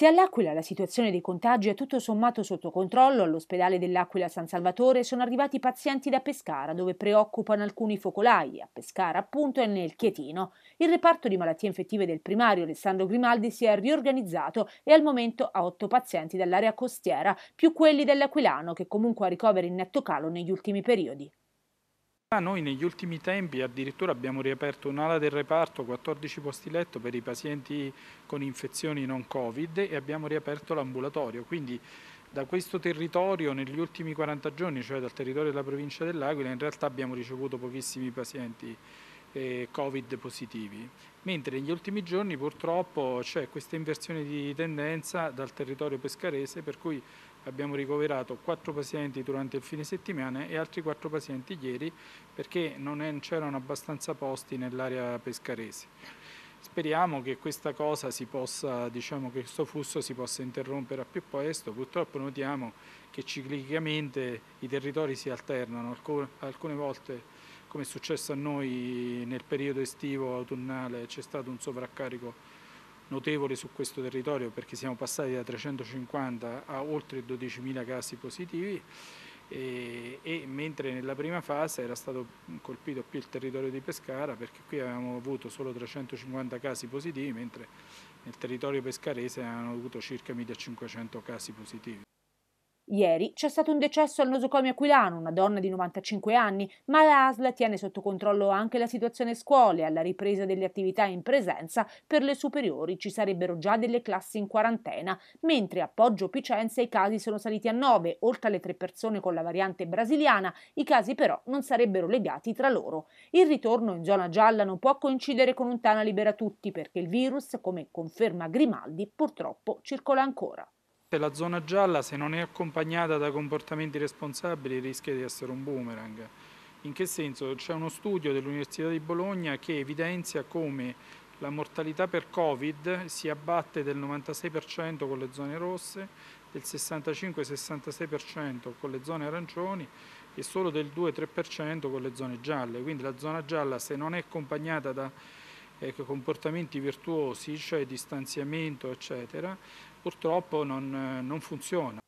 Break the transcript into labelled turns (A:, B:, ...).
A: Se all'Aquila la situazione dei contagi è tutto sommato sotto controllo, all'ospedale dell'Aquila San Salvatore sono arrivati pazienti da Pescara, dove preoccupano alcuni focolai, a Pescara appunto e nel Chietino. Il reparto di malattie infettive del primario Alessandro Grimaldi si è riorganizzato e al momento ha otto pazienti dall'area costiera, più quelli dell'Aquilano, che comunque ha ricoveri in netto calo negli ultimi periodi.
B: Noi negli ultimi tempi addirittura abbiamo riaperto un'ala del reparto, 14 posti letto per i pazienti con infezioni non Covid e abbiamo riaperto l'ambulatorio, quindi da questo territorio negli ultimi 40 giorni, cioè dal territorio della provincia dell'Aquila, in realtà abbiamo ricevuto pochissimi pazienti eh, Covid positivi, mentre negli ultimi giorni purtroppo c'è questa inversione di tendenza dal territorio pescarese per cui abbiamo ricoverato quattro pazienti durante il fine settimana e altri quattro pazienti ieri perché non c'erano abbastanza posti nell'area pescarese. Speriamo che questa cosa si possa, diciamo che questo flusso si possa interrompere a più presto, purtroppo notiamo che ciclicamente i territori si alternano, alcune volte come è successo a noi nel periodo estivo autunnale c'è stato un sovraccarico notevole su questo territorio perché siamo passati da 350 a oltre 12.000 casi positivi e, e, mentre nella prima fase era stato colpito più il territorio di Pescara perché qui avevamo avuto solo 350 casi positivi mentre nel territorio pescarese hanno avuto circa 1500 casi positivi.
A: Ieri c'è stato un decesso al nosocomio aquilano, una donna di 95 anni, ma la ASL tiene sotto controllo anche la situazione scuole. Alla ripresa delle attività in presenza per le superiori ci sarebbero già delle classi in quarantena, mentre a Poggio Picenza i casi sono saliti a 9, oltre alle tre persone con la variante brasiliana, i casi però non sarebbero legati tra loro. Il ritorno in zona gialla non può coincidere con un Tana libera tutti perché il virus, come conferma Grimaldi, purtroppo circola ancora
B: la zona gialla se non è accompagnata da comportamenti responsabili rischia di essere un boomerang. In che senso? C'è uno studio dell'Università di Bologna che evidenzia come la mortalità per Covid si abbatte del 96% con le zone rosse, del 65-66% con le zone arancioni e solo del 2-3% con le zone gialle. Quindi la zona gialla se non è accompagnata da ecco, comportamenti virtuosi, cioè distanziamento, eccetera, purtroppo non, eh, non funziona.